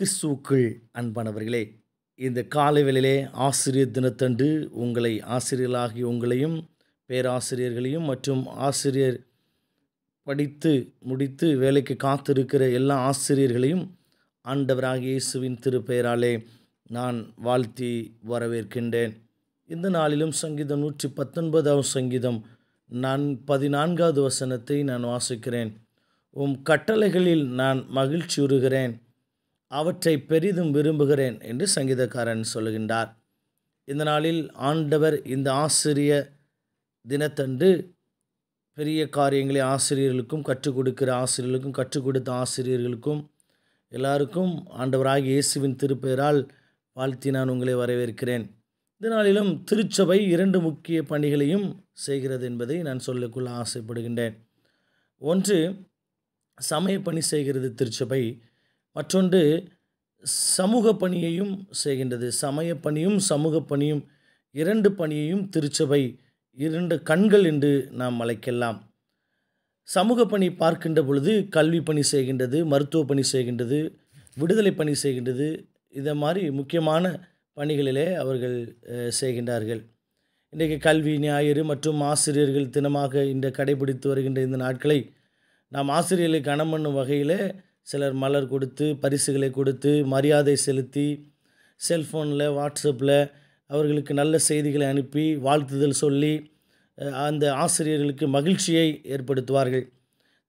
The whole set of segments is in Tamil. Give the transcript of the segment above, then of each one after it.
கிறிஸ்துவுக்குள் அன்பானவர்களே இந்த காலை வேளையிலே ஆசிரியர் தினத்தன்று உங்களை ஆசிரியர்களாகிய உங்களையும் பேராசிரியர்களையும் மற்றும் ஆசிரியர் படித்து முடித்து வேலைக்கு காத்திருக்கிற எல்லா ஆசிரியர்களையும் ஆண்டவராக இயேசுவின் திருப்பெயராலே நான் வாழ்த்தி வரவேற்கின்றேன் இந்த நாளிலும் சங்கீதம் நூற்றி பத்தொன்பதாவது சங்கீதம் நான் பதினான்காவது வசனத்தை நான் வாசிக்கிறேன் உம் கட்டளைகளில் நான் மகிழ்ச்சி உறுகிறேன் அவற்றை பெரிதும் விரும்புகிறேன் என்று சங்கீதக்காரன் சொல்லுகின்றார் இந்த நாளில் ஆண்டவர் இந்த ஆசிரிய தினத்தன்று பெரிய காரியங்களை ஆசிரியர்களுக்கும் கற்றுக் கொடுக்கிற ஆசிரியர்களுக்கும் கற்றுக் கொடுத்த ஆசிரியர்களுக்கும் எல்லாருக்கும் ஆண்டவராக இயேசுவின் திருப்பெயரால் வாழ்த்தி நான் உங்களை வரவேற்கிறேன் இந்த நாளிலும் திருச்சபை இரண்டு முக்கிய பணிகளையும் செய்கிறது என்பதை நான் சொல்லக்குள்ள ஆசைப்படுகின்றேன் ஒன்று சமய பணி செய்கிறது திருச்சபை மற்றொன்று சமூக பணியையும் செய்கின்றது சமய பணியும் சமூக பணியும் இரண்டு பணியையும் திருச்சபை இரண்டு கண்கள் என்று நாம் அழைக்கலாம் சமூக பணி பார்க்கின்ற பொழுது கல்வி பணி செய்கின்றது மருத்துவ பணி செய்கின்றது விடுதலை பணி செய்கின்றது இதை மாதிரி முக்கியமான பணிகளிலே அவர்கள் செய்கின்றார்கள் இன்றைக்கு கல்வி ஞாயிறு மற்றும் ஆசிரியர்கள் தினமாக இந்த கடைபிடித்து வருகின்ற இந்த நாட்களை நாம் ஆசிரியர்களை கனம் பண்ணும் வகையில் சிலர் மலர் கொடுத்து பரிசுகளை கொடுத்து மரியாதை செலுத்தி செல்ஃபோனில் வாட்ஸ்அப்பில் அவர்களுக்கு நல்ல செய்திகளை அனுப்பி வாழ்த்துதல் சொல்லி அந்த ஆசிரியர்களுக்கு மகிழ்ச்சியை ஏற்படுத்துவார்கள்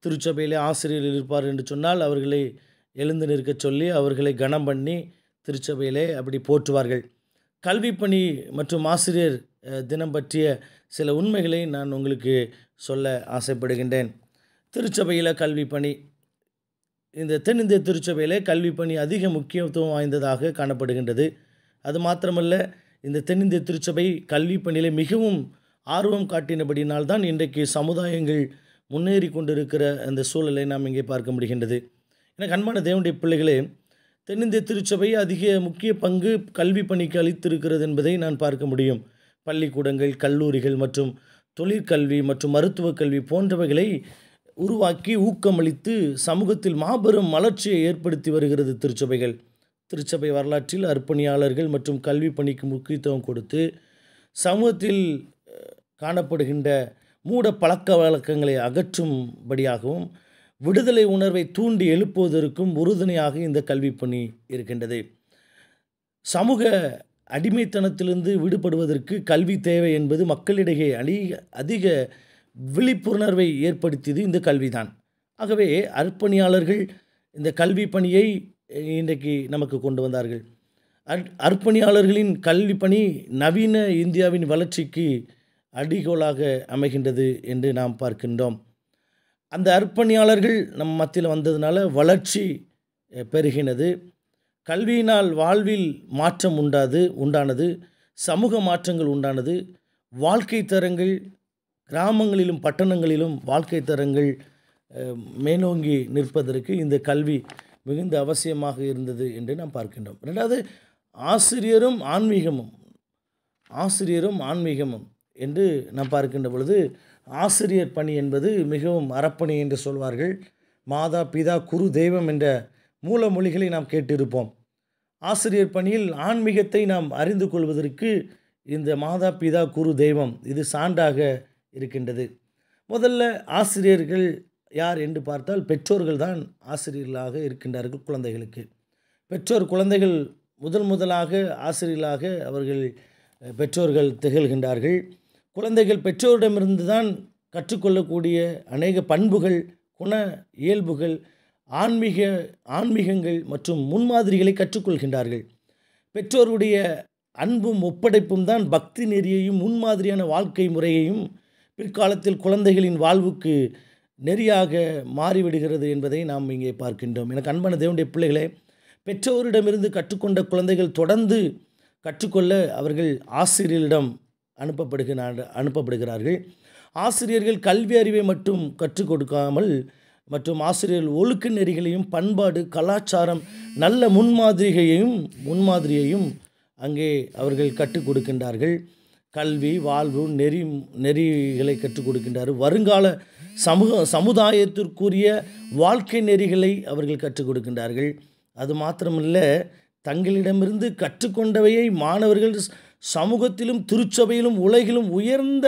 திருச்சபையிலே ஆசிரியர்கள் இருப்பார் என்று சொன்னால் அவர்களை எழுந்து நிற்க சொல்லி அவர்களை கனம் பண்ணி திருச்சபையிலே அப்படி போற்றுவார்கள் கல்வி பணி மற்றும் ஆசிரியர் தினம் பற்றிய சில உண்மைகளை நான் உங்களுக்கு சொல்ல ஆசைப்படுகின்றேன் திருச்சபையில் கல்வி பணி இந்த தென்னிந்திய திருச்சபையில் கல்வி பணி அதிக முக்கியத்துவம் வாய்ந்ததாக காணப்படுகின்றது அது மாத்திரமல்ல இந்த தென்னிந்திய திருச்சபை கல்வி பணியில் மிகவும் ஆர்வம் காட்டினபடினால்தான் இன்றைக்கு சமுதாயங்கள் முன்னேறி கொண்டிருக்கிற அந்த சூழலை நாம் இங்கே பார்க்க முடிகின்றது எனக்கு அன்பான தேவனுடைய பிள்ளைகளே தென்னிந்திய திருச்சபை அதிக முக்கிய பங்கு கல்வி பணிக்கு அளித்திருக்கிறது என்பதை நான் பார்க்க முடியும் பள்ளிக்கூடங்கள் கல்லூரிகள் மற்றும் தொழிற்கல்வி மற்றும் மருத்துவக் கல்வி போன்றவைகளை உருவாக்கி ஊக்கமளித்து சமூகத்தில் மாபெரும் மலர்ச்சியை ஏற்படுத்தி வருகிறது திருச்சபைகள் திருச்சபை வரலாற்றில் அர்ப்பணியாளர்கள் மற்றும் கல்வி பணிக்கு முக்கியத்துவம் கொடுத்து சமூகத்தில் காணப்படுகின்ற மூட பழக்க வழக்கங்களை அகற்றும்படியாகவும் விடுதலை உணர்வை தூண்டி எழுப்புவதற்கும் உறுதுணையாக இந்த கல்வி பணி இருக்கின்றது சமூக அடிமைத்தனத்திலிருந்து விடுபடுவதற்கு கல்வி தேவை என்பது மக்களிடையே அதிக அதிக விழிப்புணர்வை ஏற்படுத்தியது இந்த கல்விதான் ஆகவே அர்ப்பணியாளர்கள் இந்த கல்வி பணியை இன்றைக்கு நமக்கு கொண்டு வந்தார்கள் அர் அர்ப்பணியாளர்களின் கல்வி பணி நவீன இந்தியாவின் வளர்ச்சிக்கு அடிகோலாக அமைகின்றது என்று நாம் பார்க்கின்றோம் அந்த அர்ப்பணியாளர்கள் நம் மத்தியில் வந்ததுனால வளர்ச்சி பெருகினது கல்வியினால் வாழ்வில் மாற்றம் உண்டாது உண்டானது சமூக மாற்றங்கள் உண்டானது வாழ்க்கை தரங்கள் கிராமங்களிலும் பட்டணங்களிலும் வாழ்க்கை தரங்கள் மேலோங்கி நிற்பதற்கு இந்த கல்வி மிகுந்த அவசியமாக இருந்தது என்று நாம் பார்க்கின்றோம் ரெண்டாவது ஆசிரியரும் ஆன்மீகமும் ஆசிரியரும் ஆன்மீகமும் என்று நாம் பார்க்கின்ற பொழுது ஆசிரியர் பணி என்பது மிகவும் அறப்பணி என்று சொல்வார்கள் மாதா பிதா குரு தெய்வம் என்ற மூல மொழிகளை நாம் கேட்டிருப்போம் ஆசிரியர் பணியில் ஆன்மீகத்தை நாம் அறிந்து கொள்வதற்கு இந்த மாதா பிதா குரு தெய்வம் இது சான்றாக இருக்கின்றது முதல்ல ஆசிரியர்கள் யார் என்று பார்த்தால் பெற்றோர்கள் தான் ஆசிரியர்களாக இருக்கின்றார்கள் குழந்தைகளுக்கு பெற்றோர் குழந்தைகள் முதல் முதலாக ஆசிரியர்களாக அவர்கள் பெற்றோர்கள் திகழ்கின்றார்கள் குழந்தைகள் பெற்றோரிடமிருந்து தான் கற்றுக்கொள்ளக்கூடிய அநேக பண்புகள் குண இயல்புகள் ஆன்மீக ஆன்மீகங்கள் மற்றும் முன்மாதிரிகளை கற்றுக்கொள்கின்றார்கள் பெற்றோருடைய அன்பும் ஒப்படைப்பும் தான் பக்தி நெறியையும் முன்மாதிரியான வாழ்க்கை முறையையும் பிற்காலத்தில் குழந்தைகளின் வாழ்வுக்கு நெறியாக மாறிவிடுகிறது என்பதை நாம் இங்கே பார்க்கின்றோம் எனக்கு அன்பான தேவனுடைய பிள்ளைகளே பெற்றோரிடமிருந்து கற்றுக்கொண்ட குழந்தைகள் தொடர்ந்து கற்றுக்கொள்ள அவர்கள் ஆசிரியரிடம் அனுப்பப்படுகிற அனுப்பப்படுகிறார்கள் ஆசிரியர்கள் கல்வி அறிவை மட்டும் கற்றுக் கொடுக்காமல் மற்றும் ஆசிரியர்கள் ஒழுக்க நெறிகளையும் பண்பாடு கலாச்சாரம் நல்ல முன்மாதிரியையும் முன்மாதிரியையும் அங்கே அவர்கள் கற்றுக் கொடுக்கின்றார்கள் கல்வி வாழ்வு நெறி நெறிகளை கற்றுக் கொடுக்கின்றார் வருங்கால சமூக சமுதாயத்திற்குரிய வாழ்க்கை நெறிகளை அவர்கள் கற்றுக் கொடுக்கின்றார்கள் அது மாத்திரமல்ல தங்களிடமிருந்து கற்றுக்கொண்டவையை மாணவர்கள் சமூகத்திலும் திருச்சபையிலும் உலகிலும் உயர்ந்த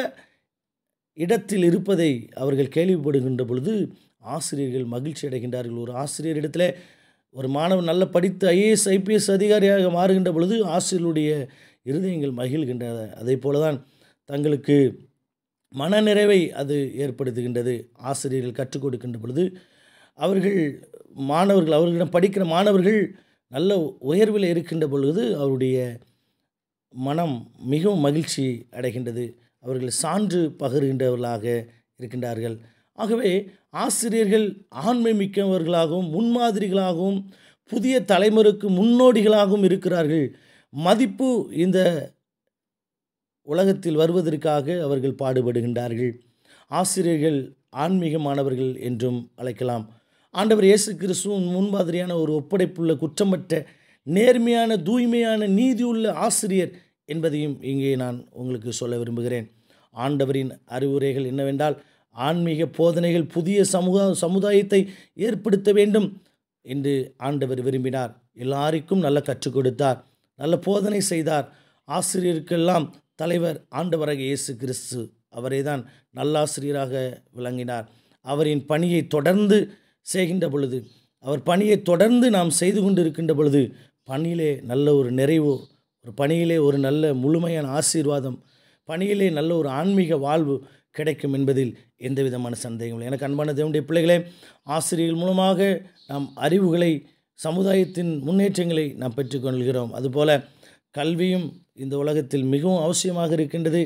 இடத்தில் இருப்பதை அவர்கள் கேள்விப்படுகின்ற பொழுது ஆசிரியர்கள் மகிழ்ச்சி அடைகின்றார்கள் ஒரு ஆசிரியர் இடத்துல ஒரு மாணவன் நல்ல படித்து ஐஏஎஸ் ஐபிஎஸ் அதிகாரியாக மாறுகின்ற பொழுது ஆசிரியருடைய இருதயங்கள் மகிழ்கின்றன அதே போல தான் தங்களுக்கு மனநிறைவை அது ஏற்படுத்துகின்றது ஆசிரியர்கள் கற்றுக் கொடுக்கின்ற பொழுது அவர்கள் மாணவர்கள் அவர்களிடம் படிக்கிற மாணவர்கள் நல்ல உயர்வில் இருக்கின்ற பொழுது அவருடைய மனம் மிகவும் மகிழ்ச்சி அடைகின்றது அவர்கள் சான்று பகிர்கின்றவர்களாக இருக்கின்றார்கள் ஆகவே ஆசிரியர்கள் ஆண்மை மிக்கவர்களாகவும் முன்மாதிரிகளாகவும் புதிய தலைமுறைக்கு முன்னோடிகளாகவும் இருக்கிறார்கள் மதிப்பு இந்த உலகத்தில் வருவதற்காக அவர்கள் பாடுபடுகின்றார்கள் ஆசிரியர்கள் ஆன்மீகமானவர்கள் என்றும் அழைக்கலாம் ஆண்டவர் இயேசு கிறிஸ்துவின் முன்மாதிரியான ஒரு ஒப்படைப்புள்ள குற்றமற்ற நேர்மையான தூய்மையான நீதியுள்ள ஆசிரியர் என்பதையும் இங்கே நான் உங்களுக்கு சொல்ல விரும்புகிறேன் ஆண்டவரின் அறிவுரைகள் என்னவென்றால் ஆன்மீக போதனைகள் புதிய சமூக சமுதாயத்தை ஏற்படுத்த வேண்டும் என்று ஆண்டவர் விரும்பினார் எல்லாருக்கும் நல்ல கற்றுக் கொடுத்தார் நல்ல போதனை செய்தார் ஆசிரியருக்கெல்லாம் தலைவர் ஆண்டவராக இயேசு கிறிஸ்து அவரே தான் நல்லாசிரியராக விளங்கினார் அவரின் பணியை தொடர்ந்து செய்கின்ற பொழுது அவர் பணியை தொடர்ந்து நாம் செய்து கொண்டு இருக்கின்ற பொழுது பணியிலே நல்ல ஒரு நிறைவு ஒரு பணியிலே ஒரு நல்ல முழுமையான ஆசீர்வாதம் பணியிலே நல்ல ஒரு ஆன்மீக வாழ்வு கிடைக்கும் என்பதில் எந்தவிதமான சந்தேகம் இல்லை எனக்கு அன்பான தேவனுடைய பிள்ளைகளே ஆசிரியர்கள் மூலமாக நாம் அறிவுகளை சமுதாயத்தின் முன்னேற்றங்களை நாம் பெற்றுக்கொள்கிறோம் அதுபோல கல்வியும் இந்த உலகத்தில் மிகவும் அவசியமாக இருக்கின்றது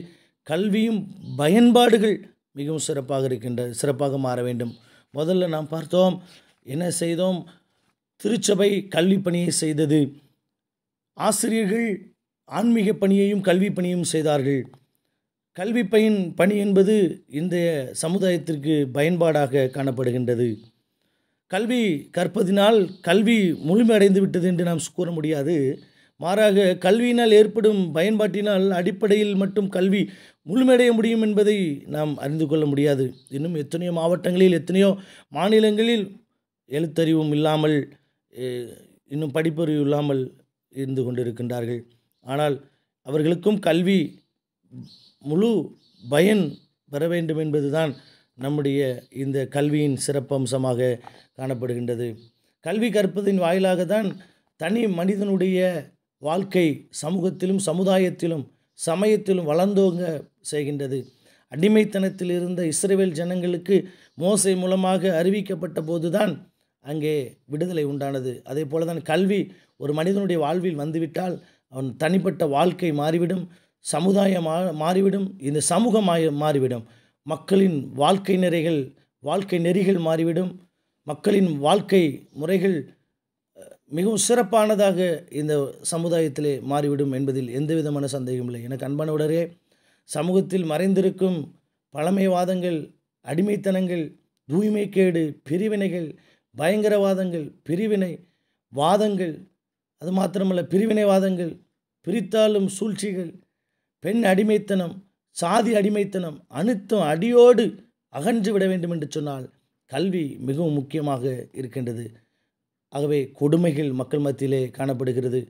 கல்வியும் பயன்பாடுகள் மிகவும் சிறப்பாக இருக்கின்ற சிறப்பாக மாற வேண்டும் முதல்ல நாம் பார்த்தோம் என்ன செய்தோம் திருச்சபை கல்வி பணியை செய்தது ஆசிரியர்கள் ஆன்மீக பணியையும் கல்வி பணியும் செய்தார்கள் கல்வி பயன் பணி என்பது இந்த சமுதாயத்திற்கு பயன்பாடாக காணப்படுகின்றது கல்வி கற்பதினால் கல்வி முழுமையடைந்து விட்டது என்று நாம் கூற முடியாது மாறாக கல்வியினால் ஏற்படும் பயன்பாட்டினால் அடிப்படையில் மட்டும் கல்வி முழுமையடைய முடியும் என்பதை நாம் அறிந்து கொள்ள முடியாது இன்னும் எத்தனையோ மாவட்டங்களில் எத்தனையோ மாநிலங்களில் எழுத்தறிவும் இல்லாமல் இன்னும் படிப்பறிவு இல்லாமல் இருந்து கொண்டிருக்கின்றார்கள் ஆனால் அவர்களுக்கும் கல்வி முழு பயன் பெற வேண்டும் என்பதுதான் நம்முடைய இந்த கல்வியின் சிறப்பம்சமாக காணப்படுகின்றது கல்வி கற்பதின் வாயிலாக தான் தனி மனிதனுடைய வாழ்க்கை சமூகத்திலும் சமுதாயத்திலும் சமயத்திலும் வளர்ந்தோங்க செய்கின்றது அடிமைத்தனத்தில் இருந்த இஸ்ரேவேல் ஜனங்களுக்கு மோசை மூலமாக அறிவிக்கப்பட்ட போதுதான் அங்கே விடுதலை உண்டானது அதே போல தான் கல்வி ஒரு மனிதனுடைய வாழ்வில் வந்துவிட்டால் அவன் தனிப்பட்ட வாழ்க்கை மாறிவிடும் சமுதாயம் மாறிவிடும் இந்த சமூகம் மாறிவிடும் மக்களின் வாழ்க்கை நிறைகள் வாழ்க்கை நெறிகள் மாறிவிடும் மக்களின் வாழ்க்கை முறைகள் மிகவும் சிறப்பானதாக இந்த சமுதாயத்திலே மாறிவிடும் என்பதில் எந்த விதமான சந்தேகம் இல்லை எனக்கு அன்பான உடனே சமூகத்தில் மறைந்திருக்கும் பழமைவாதங்கள் அடிமைத்தனங்கள் தூய்மைக்கேடு பிரிவினைகள் பயங்கரவாதங்கள் பிரிவினை வாதங்கள் அது மாத்திரமல்ல பிரிவினைவாதங்கள் பிரித்தாலும் சூழ்ச்சிகள் பெண் அடிமைத்தனம் சாதி அடிமைத்தனம் அனைத்தும் அடியோடு அகன்று விட வேண்டும் என்று சொன்னால் கல்வி மிகவும் முக்கியமாக இருக்கின்றது ஆகவே கொடுமைகள் மக்கள் மத்தியிலே காணப்படுகிறது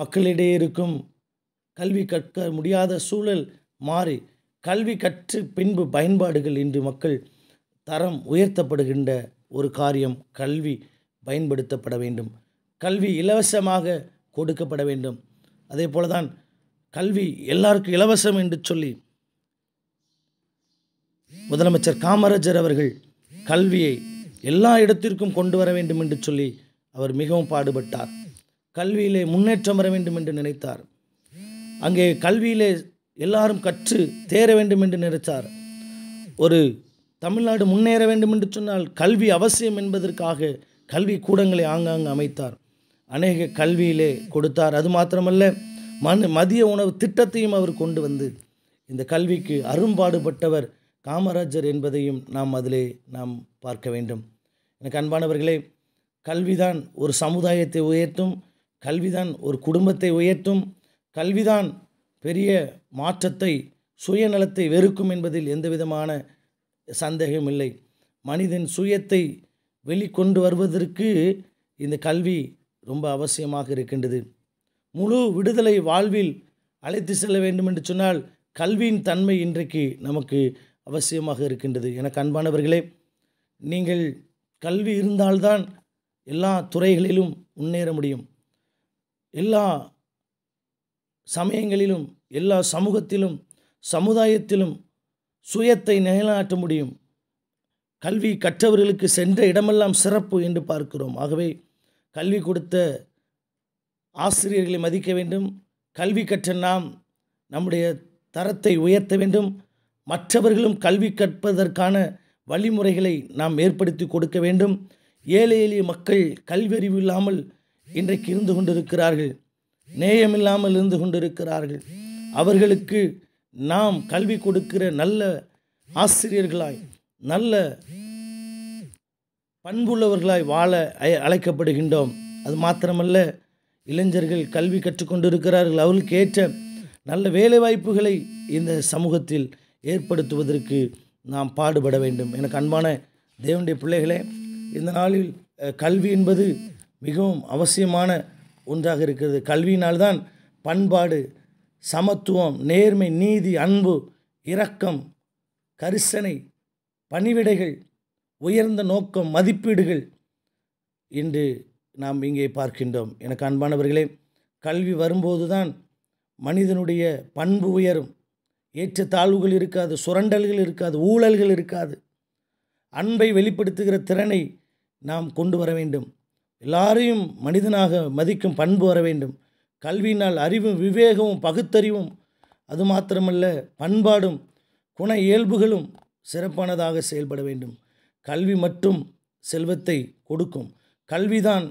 மக்களிடையே இருக்கும் கல்வி கற்க முடியாத சூழல் மாறி கல்வி கற்று பின்பு பயன்பாடுகள் இன்று மக்கள் தரம் உயர்த்தப்படுகின்ற ஒரு காரியம் கல்வி பயன்படுத்தப்பட வேண்டும் கல்வி இலவசமாக கொடுக்கப்பட வேண்டும் அதே போல தான் கல்வி எல்லாருக்கும் இலவசம் என்று சொல்லி முதலமைச்சர் காமராஜர் அவர்கள் கல்வியை எல்லா இடத்திற்கும் கொண்டு வர வேண்டும் என்று சொல்லி அவர் மிகவும் பாடுபட்டார் கல்வியிலே முன்னேற்றம் வர வேண்டும் என்று நினைத்தார் அங்கே கல்வியிலே எல்லாரும் கற்று தேர வேண்டும் என்று நினைத்தார் ஒரு தமிழ்நாடு முன்னேற வேண்டும் என்று சொன்னால் கல்வி அவசியம் என்பதற்காக கல்வி கூடங்களை ஆங்காங்கு அமைத்தார் அநேக கல்வியிலே கொடுத்தார் அது மாத்திரமல்ல மண் மதிய உணவு திட்டத்தையும் அவர் கொண்டு வந்து இந்த கல்விக்கு அரும்பாடுபட்டவர் காமராஜர் என்பதையும் நாம் அதிலே நாம் பார்க்க வேண்டும் எனக்கு அன்பானவர்களே கல்விதான் ஒரு சமுதாயத்தை உயர்த்தும் கல்விதான் ஒரு குடும்பத்தை உயர்த்தும் கல்விதான் பெரிய மாற்றத்தை சுயநலத்தை வெறுக்கும் என்பதில் எந்த விதமான இல்லை மனிதன் சுயத்தை வெளிக்கொண்டு வருவதற்கு இந்த கல்வி ரொம்ப அவசியமாக இருக்கின்றது முழு விடுதலை வாழ்வில் அழைத்து செல்ல வேண்டும் என்று சொன்னால் கல்வியின் தன்மை இன்றைக்கு நமக்கு அவசியமாக இருக்கின்றது எனக்கு அன்பானவர்களே நீங்கள் கல்வி இருந்தால்தான் எல்லா துறைகளிலும் முன்னேற முடியும் எல்லா சமயங்களிலும் எல்லா சமூகத்திலும் சமுதாயத்திலும் சுயத்தை நிலைநாட்ட முடியும் கல்வி கற்றவர்களுக்கு சென்ற இடமெல்லாம் சிறப்பு என்று பார்க்கிறோம் ஆகவே கல்வி கொடுத்த ஆசிரியர்களை மதிக்க வேண்டும் கல்வி கற்ற நாம் நம்முடைய தரத்தை உயர்த்த வேண்டும் மற்றவர்களும் கல்வி கற்பதற்கான வழிமுறைகளை நாம் ஏற்படுத்தி கொடுக்க வேண்டும் ஏழை எளிய மக்கள் கல்வியறிவு இல்லாமல் இன்றைக்கு இருந்து கொண்டிருக்கிறார்கள் நேயமில்லாமல் இருந்து கொண்டிருக்கிறார்கள் அவர்களுக்கு நாம் கல்வி கொடுக்கிற நல்ல ஆசிரியர்களாய் நல்ல பண்புள்ளவர்களாய் வாழ அழைக்கப்படுகின்றோம் அது மாத்திரமல்ல இளைஞர்கள் கல்வி கற்றுக்கொண்டிருக்கிறார்கள் அவர்களுக்கு ஏற்ற நல்ல வேலைவாய்ப்புகளை இந்த சமூகத்தில் ஏற்படுத்துவதற்கு நாம் பாடுபட வேண்டும் எனக்கு அன்பான தேவனுடைய பிள்ளைகளே இந்த நாளில் கல்வி என்பது மிகவும் அவசியமான ஒன்றாக இருக்கிறது கல்வியினால்தான் பண்பாடு சமத்துவம் நேர்மை நீதி அன்பு இரக்கம் கரிசனை பணிவிடைகள் உயர்ந்த நோக்கம் மதிப்பீடுகள் என்று நாம் இங்கே பார்க்கின்றோம் எனக்கு அன்பானவர்களே கல்வி வரும்போது தான் மனிதனுடைய பண்பு உயரும் ஏற்றத்தாழ்வுகள் இருக்காது சுரண்டல்கள் இருக்காது ஊழல்கள் இருக்காது அன்பை வெளிப்படுத்துகிற திறனை நாம் கொண்டு வர வேண்டும் எல்லாரையும் மனிதனாக மதிக்கும் பண்பு வர வேண்டும் கல்வியினால் அறிவும் விவேகமும் பகுத்தறிவும் அது மாத்திரமல்ல பண்பாடும் குண இயல்புகளும் சிறப்பானதாக செயல்பட வேண்டும் கல்வி மட்டும் செல்வத்தை கொடுக்கும் கல்விதான்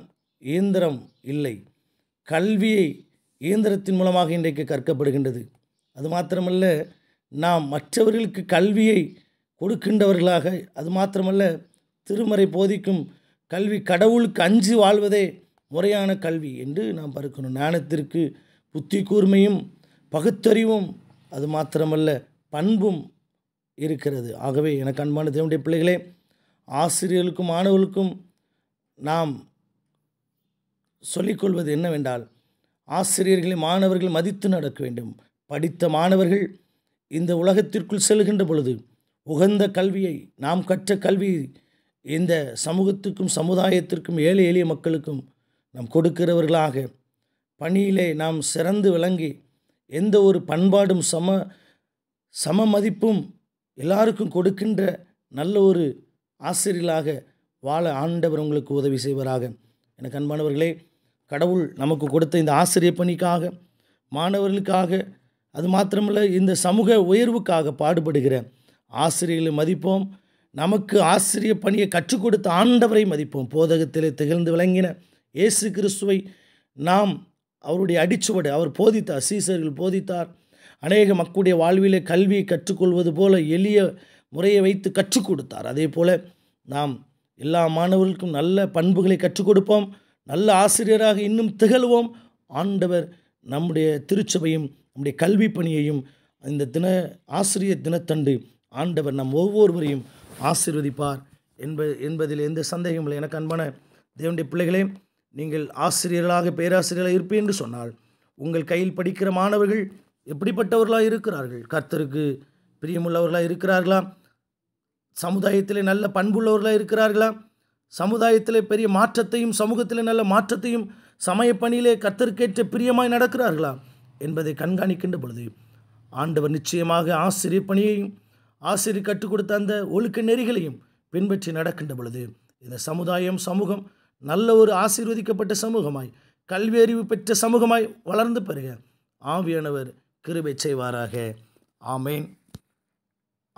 இயந்திரம் இல்லை கல்வியை இயந்திரத்தின் மூலமாக இன்றைக்கு கற்கப்படுகின்றது அது மாத்திரமல்ல நாம் மற்றவர்களுக்கு கல்வியை கொடுக்கின்றவர்களாக அது மாத்திரமல்ல திருமறை போதிக்கும் கல்வி கடவுளுக்கு அஞ்சு வாழ்வதே முறையான கல்வி என்று நாம் பார்க்கணும் ஞானத்திற்கு புத்தி கூர்மையும் பகுத்தறிவும் அது மாத்திரமல்ல பண்பும் இருக்கிறது ஆகவே எனக்கு அன்பான தேவனுடைய பிள்ளைகளே ஆசிரியர்களுக்கும் மாணவர்களுக்கும் நாம் சொல்லிக்கொள்வது என்னவென்றால் ஆசிரியர்களை மாணவர்கள் மதித்து நடக்க வேண்டும் படித்த மாணவர்கள் இந்த உலகத்திற்குள் செல்கின்ற பொழுது உகந்த கல்வியை நாம் கற்ற கல்வி இந்த சமூகத்துக்கும் சமுதாயத்திற்கும் ஏழை எளிய மக்களுக்கும் நாம் கொடுக்கிறவர்களாக பணியிலே நாம் சிறந்து விளங்கி எந்த ஒரு பண்பாடும் சம சம மதிப்பும் எல்லாருக்கும் கொடுக்கின்ற நல்ல ஒரு ஆசிரியர்களாக வாழ ஆண்டவர் உங்களுக்கு உதவி செய்வராக எனக்கு அன்பானவர்களே கடவுள் நமக்கு கொடுத்த இந்த ஆசிரிய பணிக்காக மாணவர்களுக்காக அது மாத்திரமில்ல இந்த சமூக உயர்வுக்காக பாடுபடுகிற ஆசிரியர்களை மதிப்போம் நமக்கு ஆசிரிய பணியை கற்றுக் கொடுத்த ஆண்டவரை மதிப்போம் போதகத்தில் திகழ்ந்து விளங்கின இயேசு கிறிஸ்துவை நாம் அவருடைய அடிச்சுவடு அவர் போதித்தார் சீசர்கள் போதித்தார் அநேக மக்களுடைய வாழ்விலே கல்வியை கற்றுக்கொள்வது போல எளிய முறையை வைத்து கற்றுக் கொடுத்தார் அதே போல் நாம் எல்லா மாணவர்களுக்கும் நல்ல பண்புகளை கற்றுக் கொடுப்போம் நல்ல ஆசிரியராக இன்னும் திகழ்வோம் ஆண்டவர் நம்முடைய திருச்சபையும் நம்முடைய கல்வி பணியையும் இந்த தின ஆசிரியர் தினத்தண்டு ஆண்டவர் நம் ஒவ்வொருவரையும் ஆசிர்வதிப்பார் என்ப என்பதில் எந்த சந்தேகமும் இல்லை எனக்கு அன்பான தேவனுடைய பிள்ளைகளே நீங்கள் ஆசிரியர்களாக பேராசிரியர்களாக இருப்பேன் என்று சொன்னால் உங்கள் கையில் படிக்கிற மாணவர்கள் எப்படிப்பட்டவர்களாக இருக்கிறார்கள் கர்த்தருக்கு பிரியமுள்ளவர்களாக இருக்கிறார்களா சமுதாயத்தில் நல்ல பண்புள்ளவர்களாக இருக்கிறார்களா சமுதாயத்தில் பெரிய மாற்றத்தையும் சமூகத்தில் நல்ல மாற்றத்தையும் சமய பணியிலே கத்தருக்கேற்ற பிரியமாய் நடக்கிறார்களா என்பதை கண்காணிக்கின்ற பொழுது ஆண்டவர் நிச்சயமாக ஆசிரியர் பணியையும் ஆசிரியர் கற்றுக் கொடுத்த அந்த ஒழுக்க நெறிகளையும் பின்பற்றி நடக்கின்ற பொழுது இந்த சமுதாயம் சமூகம் நல்ல ஒரு ஆசீர்வதிக்கப்பட்ட சமூகமாய் கல்வி அறிவு பெற்ற சமூகமாய் வளர்ந்து பெறுக ஆவியானவர் கிருபை செய்வாராக ஆமேன்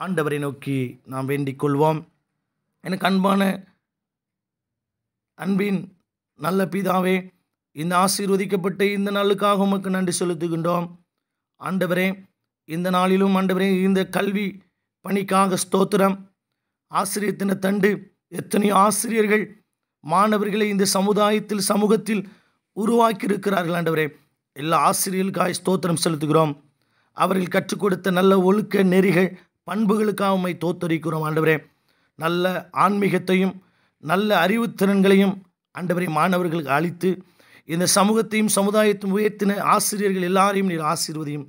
ஆண்டவரை நோக்கி நாம் வேண்டிக் கொள்வோம் எனக்கு அன்பான அன்பின் நல்ல பிதாவே இந்த ஆசீர்வதிக்கப்பட்ட இந்த நாளுக்காக உமக்கு நன்றி செலுத்துகின்றோம் ஆண்டவரே இந்த நாளிலும் ஆண்டவரே இந்த கல்வி பணிக்காக ஸ்தோத்திரம் ஆசிரியத்தின தண்டு எத்தனையோ ஆசிரியர்கள் மாணவர்களை இந்த சமுதாயத்தில் சமூகத்தில் உருவாக்கி இருக்கிறார்கள் ஆண்டவரே எல்லா ஆசிரியர்களுக்காக ஸ்தோத்திரம் செலுத்துகிறோம் அவர்கள் கற்றுக் கொடுத்த நல்ல ஒழுக்க நெறிகள் பண்புகளுக்காக உண்மை தோத்தரிக்கிறோம் ஆண்டவரே நல்ல ஆன்மீகத்தையும் நல்ல அறிவுத்திறன்களையும் ஆண்டவரை மாணவர்களுக்கு அளித்து இந்த சமூகத்தையும் சமுதாயத்தையும் உயர்த்தின ஆசிரியர்கள் எல்லாரையும் நீர் ஆசீர்வதியும்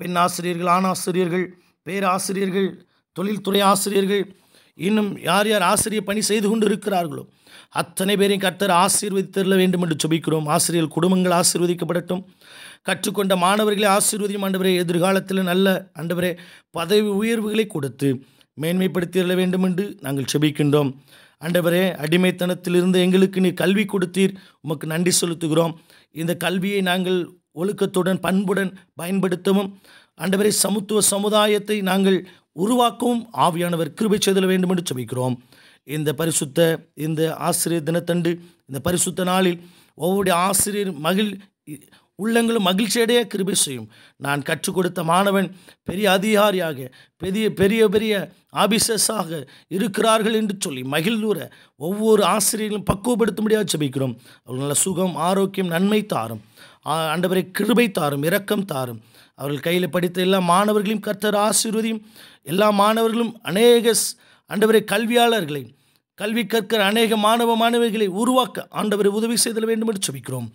பெண் ஆசிரியர்கள் ஆண் ஆசிரியர்கள் பேராசிரியர்கள் தொழில்துறை ஆசிரியர்கள் இன்னும் யார் யார் ஆசிரியர் பணி செய்து கொண்டு இருக்கிறார்களோ அத்தனை பேரையும் கர்த்தர் ஆசீர்வதித்தரல வேண்டும் என்று சொபிக்கிறோம் ஆசிரியர் குடும்பங்கள் ஆசீர்வதிக்கப்படட்டும் கற்றுக்கொண்ட மாணவர்களை ஆசீர்வதியும் ஆண்டவரே எதிர்காலத்தில் நல்ல ஆண்டவரே பதவி உயர்வுகளை கொடுத்து மேன்மைப்படுத்திடல வேண்டும் என்று நாங்கள் செபிக்கின்றோம் அண்டவரே அடிமைத்தனத்திலிருந்து எங்களுக்கு நீ கல்வி கொடுத்தீர் உமக்கு நன்றி செலுத்துகிறோம் இந்த கல்வியை நாங்கள் ஒழுக்கத்துடன் பண்புடன் பயன்படுத்தவும் அண்டவரே சமத்துவ சமுதாயத்தை நாங்கள் உருவாக்கவும் ஆவியானவர் கிருபை செய்தல் வேண்டும் என்று சொல்லிக்கிறோம் இந்த பரிசுத்த இந்த ஆசிரியர் தினத்தண்டு இந்த பரிசுத்த நாளில் ஒவ்வொரு ஆசிரியர் மகிழ் உள்ளங்களும் மகிழ்ச்சியடைய கிருபை செய்யும் நான் கற்றுக் கொடுத்த மாணவன் பெரிய அதிகாரியாக பெரிய பெரிய பெரிய ஆபிசஸாக இருக்கிறார்கள் என்று சொல்லி மகிழ்வுற ஒவ்வொரு ஆசிரியர்களும் பக்குவப்படுத்தும்படியாக செபிக்கிறோம் அவர்கள் நல்ல சுகம் ஆரோக்கியம் நன்மை தாரும் அண்டவரை கிருபை தாரும் இரக்கம் தாரும் அவர்கள் கையில் படித்த எல்லா மாணவர்களையும் கர்த்தர் ஆசீர்வதியும் எல்லா மாணவர்களும் அநேக அண்டவரை கல்வியாளர்களை கல்வி கற்கிற அநேக மாணவ மாணவிகளை உருவாக்க ஆண்டவரை உதவி செய்தல் வேண்டும் என்று சொல்லிக்கிறோம்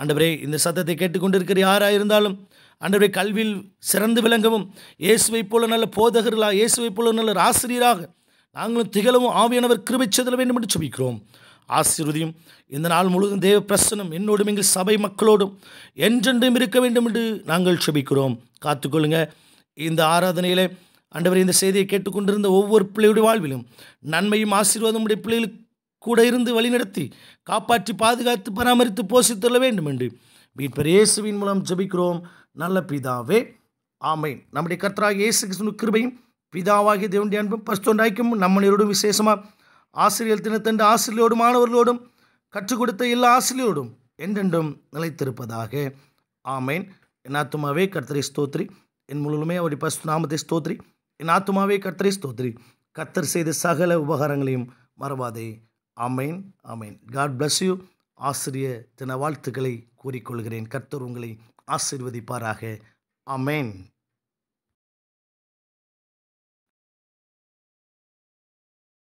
ஆண்டவரே இந்த சத்தத்தை கேட்டுக்கொண்டிருக்கிற யாராக இருந்தாலும் ஆண்டவரே கல்வியில் சிறந்து விளங்கவும் இயேசுவை போல நல்ல போதகர்களாக இயேசுவை போல நல்ல ஆசிரியராக நாங்களும் திகழவும் ஆவியானவர் கிருபை செதல வேண்டும் என்று சொல்லிக்கிறோம் ஆசிர்வதியும் இந்த நாள் முழுவதும் தேவ பிரசனம் என்னோடும் எங்கள் சபை மக்களோடும் என்றென்றும் இருக்க வேண்டும் என்று நாங்கள் செபிக்கிறோம் காத்துக்கொள்ளுங்க இந்த ஆராதனையிலே ஆண்டவர் இந்த செய்தியை கேட்டுக்கொண்டிருந்த ஒவ்வொரு பிள்ளையுடைய வாழ்விலும் நன்மையும் ஆசீர்வாதம் உடைய பிள்ளைகளுக்கு கூட இருந்து வழிநடத்தி காப்பாற்றி பாதுகாத்து பராமரித்து போஷித்துள்ள வேண்டும் என்று மீட்பர் இயேசுவின் மூலம் ஜபிக்கிறோம் நல்ல பிதாவே ஆமை நம்முடைய கர்த்தராக இயேசு கிருஷ்ணு கிருபையும் பிதாவாகிய தேவனுடைய அன்பும் பஸ்தொன்றாய்க்கும் நம்மளோடும் விசேஷமாக ஆசிரியர் தினத்தண்டு ஆசிரியரோடும் மாணவர்களோடும் கற்றுக் கொடுத்த எல்லா ஆசிரியரோடும் என்றென்றும் நிலைத்திருப்பதாக ஆமேன் என் ஆத்துமாவே கர்த்தரை ஸ்தோத்ரி என் முழுமே அவருடைய பஸ்து நாமத்தை ஸ்தோத்ரி என் ஆத்துமாவே கர்த்தரை ஸ்தோத்ரி கர்த்தர் செய்த சகல உபகாரங்களையும் மறவாதே ஆமேன் ஆமேன் காட் பிளஸ் யூ ஆசிரிய தின வாழ்த்துக்களை கூறிக்கொள்கிறேன் கர்த்தர் உங்களை ஆசிர்வதிப்பாராக அமேன்